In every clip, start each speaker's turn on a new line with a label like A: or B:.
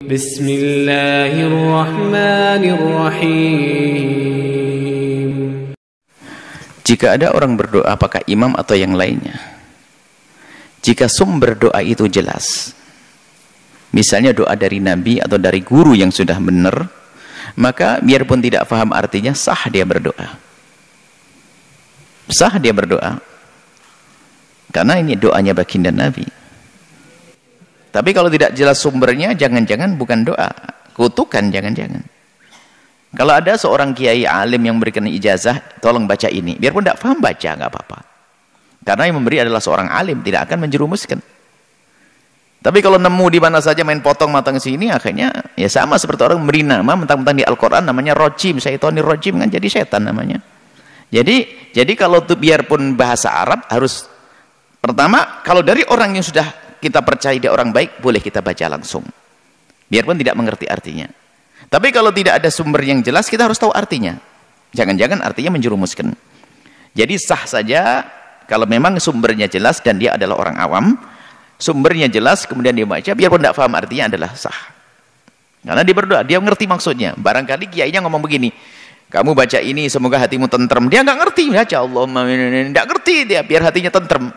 A: بسم الله الرحمن الرحيم Jika ada orang berdoa apakah imam atau yang lainnya Jika sumber doa itu jelas Misalnya doa dari nabi atau dari guru yang sudah benar maka biarpun tidak faham artinya sah dia berdoa sah dia berdoa karena ini doanya baginda Nabi tapi kalau tidak jelas sumbernya, jangan-jangan bukan doa. Kutukan, jangan-jangan. Kalau ada seorang kiai alim yang memberikan ijazah, tolong baca ini. Biarpun tidak paham baca, nggak apa-apa. Karena yang memberi adalah seorang alim, tidak akan menjerumuskan. Tapi kalau nemu di mana saja main potong matang sini, akhirnya ya sama seperti orang memberi nama, mentang-mentang di Al-Quran namanya rojim, syaitonir rojim kan jadi setan namanya. Jadi jadi kalau tuh biarpun bahasa Arab harus pertama kalau dari orang yang sudah kita percaya dia orang baik, boleh kita baca langsung. Biarpun tidak mengerti artinya. Tapi kalau tidak ada sumber yang jelas, kita harus tahu artinya. Jangan-jangan artinya menjerumuskan. Jadi sah saja kalau memang sumbernya jelas dan dia adalah orang awam, sumbernya jelas kemudian dia baca, biarpun tidak paham artinya adalah sah. Karena dia berdoa, dia mengerti maksudnya. Barangkali kiainya ngomong begini, kamu baca ini semoga hatimu tentrem. Dia nggak ngerti, baca Allah, nggak ngerti dia, biar hatinya tentrem.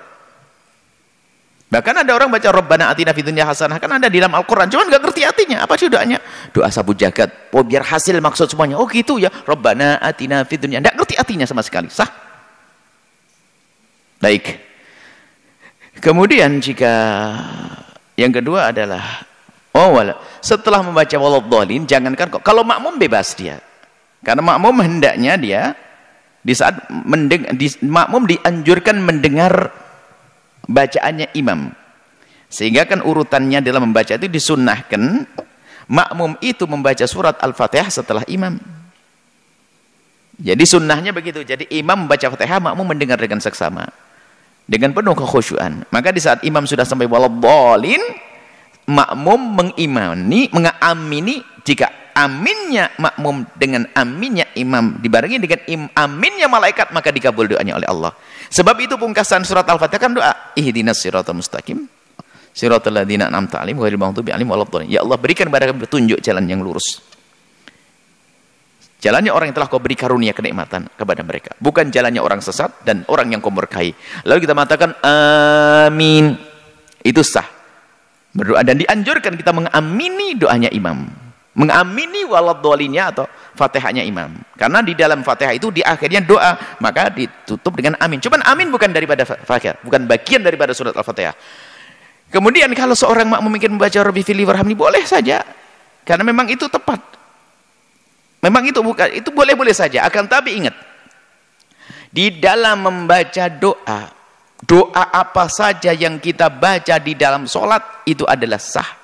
A: Bahkan ada orang baca Rabbana atina fid hasanah, kan ada di dalam Al-Qur'an, cuman gak ngerti artinya. Apa sih doanya? Doa sabu jagat. Oh, biar hasil maksud semuanya. Oh, gitu ya. Rabbana atina fid Gak ngerti artinya sama sekali. Sah? Baik. Kemudian jika yang kedua adalah oh wala. setelah membaca waladhdallin jangankan kok kalau makmum bebas dia. Karena makmum hendaknya dia di saat mendeng, di, makmum dianjurkan mendengar bacaannya imam. Sehingga kan urutannya dalam membaca itu disunnahkan makmum itu membaca surat Al-Fatihah setelah imam. Jadi sunnahnya begitu. Jadi imam membaca Fatihah, makmum mendengar dengan seksama. Dengan penuh kekhusyuan. Maka di saat imam sudah sampai waladhalin, makmum mengimani, mengamini jika aminnya makmum dengan aminnya imam dibarengi dengan im, aminnya malaikat maka dikabul doanya oleh Allah sebab itu pungkasan surat al-fatihah kan doa ihdinas siratal mustaqim siratal ladzina an'amta alaihim ghairil maghdubi alaihim waladdallin ya Allah berikan kepada kami petunjuk jalan yang lurus Jalannya orang yang telah kau beri karunia kenikmatan kepada mereka. Bukan jalannya orang sesat dan orang yang kau murkai. Lalu kita mengatakan amin. Itu sah. Berdoa dan dianjurkan kita mengamini doanya imam mengamini dolinya atau fatihahnya imam karena di dalam fatihah itu di akhirnya doa maka ditutup dengan amin cuman amin bukan daripada fatihah bukan bagian daripada surat al-fatihah kemudian kalau seorang makmum ingin membaca robi Fili Warhamni boleh saja karena memang itu tepat memang itu bukan itu boleh-boleh saja akan tapi ingat di dalam membaca doa doa apa saja yang kita baca di dalam solat itu adalah sah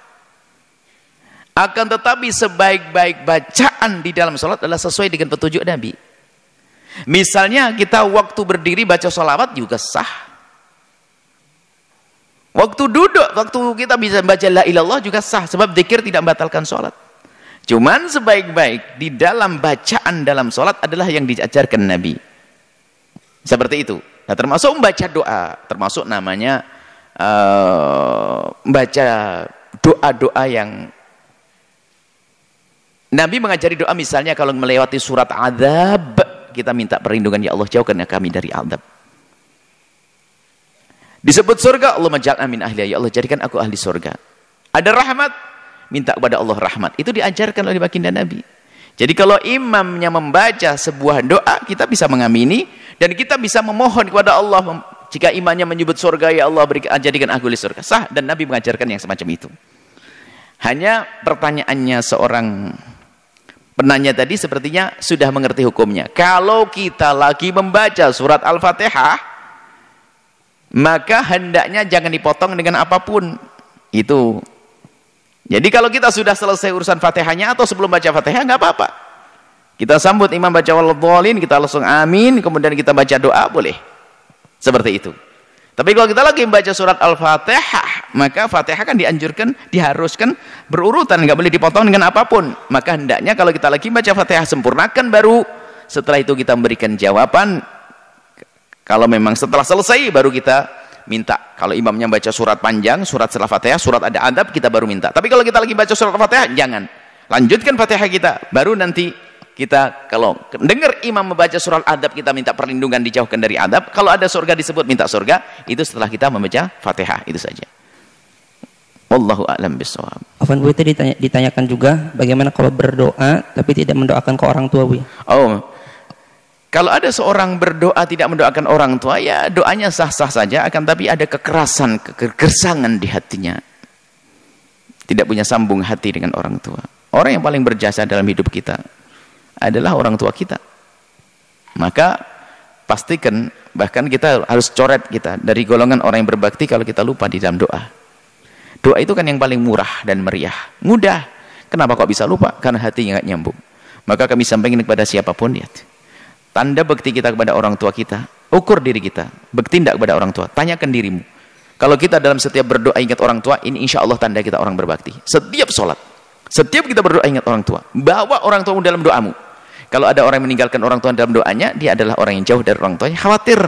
A: akan tetapi sebaik-baik bacaan di dalam sholat adalah sesuai dengan petunjuk Nabi. Misalnya kita waktu berdiri baca sholawat juga sah. Waktu duduk, waktu kita bisa baca la ilallah juga sah. Sebab zikir tidak membatalkan sholat. Cuman sebaik-baik di dalam bacaan dalam sholat adalah yang diajarkan Nabi. Seperti itu. Nah, termasuk membaca doa. Termasuk namanya uh, membaca doa-doa yang Nabi mengajari doa misalnya kalau melewati surat azab, kita minta perlindungan ya Allah jauhkan kami dari azab. Disebut surga, Allah majal'an amin ahliya, ya Allah jadikan aku ahli surga. Ada rahmat, minta kepada Allah rahmat. Itu diajarkan oleh baginda Nabi. Jadi kalau imamnya membaca sebuah doa, kita bisa mengamini dan kita bisa memohon kepada Allah jika imannya menyebut surga, ya Allah berikan, jadikan aku ahli surga. Sah dan Nabi mengajarkan yang semacam itu. Hanya pertanyaannya seorang penanya tadi sepertinya sudah mengerti hukumnya. Kalau kita lagi membaca surat Al-Fatihah, maka hendaknya jangan dipotong dengan apapun. Itu. Jadi kalau kita sudah selesai urusan Fatihahnya atau sebelum baca Fatihah nggak apa-apa. Kita sambut imam baca wallahualim, kita langsung amin, kemudian kita baca doa boleh. Seperti itu. Tapi kalau kita lagi membaca surat Al-Fatihah, maka Fatihah kan dianjurkan, diharuskan berurutan, nggak boleh dipotong dengan apapun. Maka hendaknya kalau kita lagi baca Fatihah sempurnakan baru setelah itu kita memberikan jawaban. Kalau memang setelah selesai baru kita minta. Kalau imamnya baca surat panjang, surat setelah Fatihah, surat ada adab kita baru minta. Tapi kalau kita lagi baca surat Fatihah, jangan. Lanjutkan Fatihah kita, baru nanti kita kalau dengar imam membaca surat adab kita minta perlindungan dijauhkan dari adab. Kalau ada surga disebut minta surga, itu setelah kita membaca Fatihah itu saja. Allahu a'lam bisawab. Afan Bu tadi ditanya, ditanyakan juga bagaimana kalau berdoa tapi tidak mendoakan ke orang tua Bu? Oh. Kalau ada seorang berdoa tidak mendoakan orang tua ya doanya sah-sah saja akan tapi ada kekerasan, kegersangan di hatinya. Tidak punya sambung hati dengan orang tua. Orang yang paling berjasa dalam hidup kita adalah orang tua kita. Maka pastikan bahkan kita harus coret kita dari golongan orang yang berbakti kalau kita lupa di dalam doa. Doa itu kan yang paling murah dan meriah. Mudah. Kenapa kok bisa lupa? Karena hatinya nggak nyambung. Maka kami sampaikan kepada siapapun, lihat. Tanda bekti kita kepada orang tua kita, ukur diri kita, bertindak kepada orang tua, tanyakan dirimu. Kalau kita dalam setiap berdoa ingat orang tua, ini insya Allah tanda kita orang berbakti. Setiap sholat, setiap kita berdoa ingat orang tua, bawa orang tuamu dalam doamu. Kalau ada orang yang meninggalkan orang tua dalam doanya, dia adalah orang yang jauh dari orang tuanya, khawatir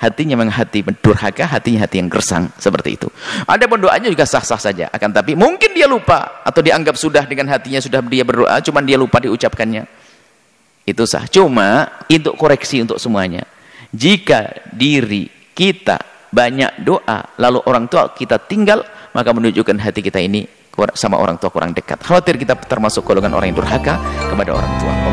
A: hatinya menghati durhaka, hatinya hati yang gersang seperti itu. Ada pun doanya juga sah-sah saja, akan tapi mungkin dia lupa atau dianggap sudah dengan hatinya sudah dia berdoa, cuman dia lupa diucapkannya. Itu sah. Cuma itu koreksi untuk semuanya. Jika diri kita banyak doa, lalu orang tua kita tinggal, maka menunjukkan hati kita ini sama orang tua kurang dekat. Khawatir kita termasuk golongan orang yang durhaka kepada orang tua.